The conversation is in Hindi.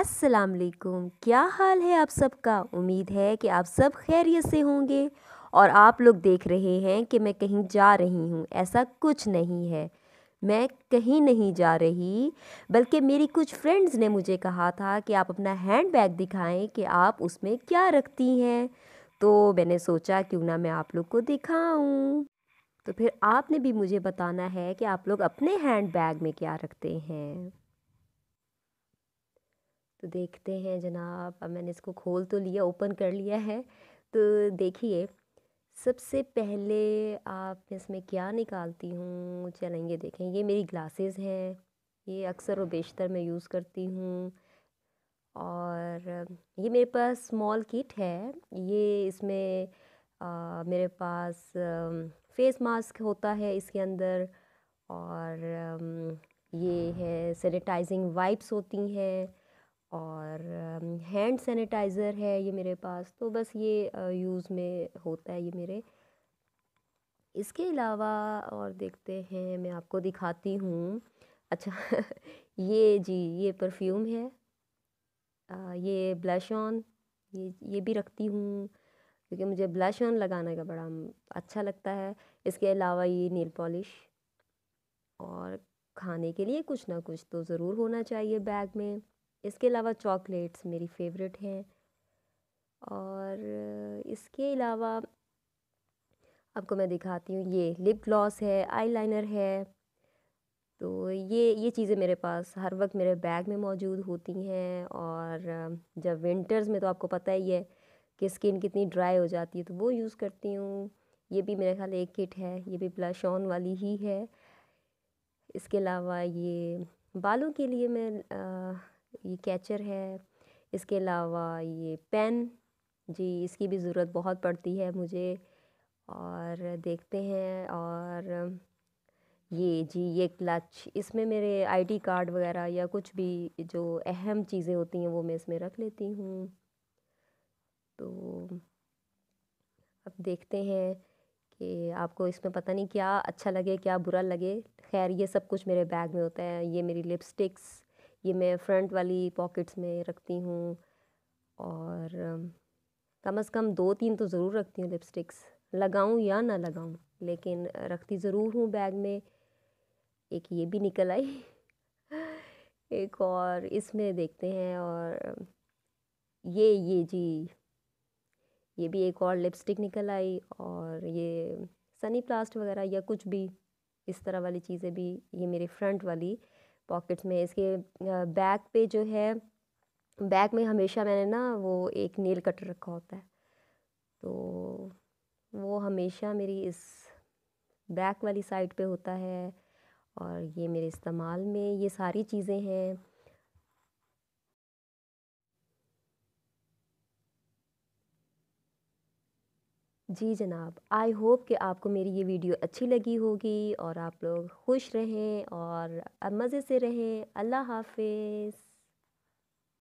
अस्सलाम वालेकुम क्या हाल है आप सबका उम्मीद है कि आप सब खैरियत से होंगे और आप लोग देख रहे हैं कि मैं कहीं जा रही हूँ ऐसा कुछ नहीं है मैं कहीं नहीं जा रही बल्कि मेरी कुछ फ्रेंड्स ने मुझे कहा था कि आप अपना हैंड बैग दिखाएँ कि आप उसमें क्या रखती हैं तो मैंने सोचा क्यों ना मैं आप लोग को दिखाऊँ तो फिर आपने भी मुझे बताना है कि आप लोग अपने हैंड बैग में क्या रखते हैं तो देखते हैं जनाब अब मैंने इसको खोल तो लिया ओपन कर लिया है तो देखिए सबसे पहले आप इसमें क्या निकालती हूँ चलेंगे देखें ये मेरी ग्लासेस हैं ये अक्सर व बेशतर मैं यूज़ करती हूँ और ये मेरे पास स्मॉल किट है ये इसमें आ, मेरे पास आ, फेस मास्क होता है इसके अंदर और आ, ये है सैनिटाइजिंग वाइप्स होती हैं और हैंड सैनिटाइज़र है ये मेरे पास तो बस ये यूज़ में होता है ये मेरे इसके अलावा और देखते हैं मैं आपको दिखाती हूँ अच्छा ये जी ये परफ्यूम है ये ब्लश ऑन ये ये भी रखती हूँ क्योंकि मुझे ब्लश ऑन लगाने का बड़ा अच्छा लगता है इसके अलावा ये नील पॉलिश और खाने के लिए कुछ ना कुछ तो ज़रूर होना चाहिए बैग में इसके अलावा चॉकलेट्स मेरी फेवरेट हैं और इसके अलावा आपको मैं दिखाती हूँ ये लिप ग्लॉस है आईलाइनर है तो ये ये चीज़ें मेरे पास हर वक्त मेरे बैग में मौजूद होती हैं और जब विंटर्स में तो आपको पता ही है कि स्किन कितनी ड्राई हो जाती है तो वो यूज़ करती हूँ ये भी मेरे ख्याल एक किट है ये भी ब्लश ऑन वाली ही है इसके अलावा ये बालों के लिए मैं ये कैचर है इसके अलावा ये पेन जी इसकी भी ज़रूरत बहुत पड़ती है मुझे और देखते हैं और ये जी ये क्लच इसमें मेरे आईडी कार्ड वगैरह या कुछ भी जो अहम चीज़ें होती हैं वो मैं इसमें रख लेती हूँ तो अब देखते हैं कि आपको इसमें पता नहीं क्या अच्छा लगे क्या बुरा लगे खैर ये सब कुछ मेरे बैग में होता है ये मेरी लिपस्टिक्स ये मैं फ्रंट वाली पॉकेट्स में रखती हूँ और कम से कम दो तीन तो ज़रूर रखती हूँ लिपस्टिक्स लगाऊँ या ना लगाऊँ लेकिन रखती ज़रूर हूँ बैग में एक ये भी निकल आई एक और इसमें देखते हैं और ये ये जी ये भी एक और लिपस्टिक निकल आई और ये सनी प्लास्ट वगैरह या कुछ भी इस तरह वाली चीज़ें भी ये मेरे फ्रंट वाली पॉकेट्स में इसके बैक पे जो है बैक में हमेशा मैंने ना वो एक नील कटर रखा होता है तो वो हमेशा मेरी इस बैक वाली साइड पे होता है और ये मेरे इस्तेमाल में ये सारी चीज़ें हैं जी जनाब आई होप कि आपको मेरी ये वीडियो अच्छी लगी होगी और आप लोग खुश रहें और मज़े से रहें अल्लाह हाफिज़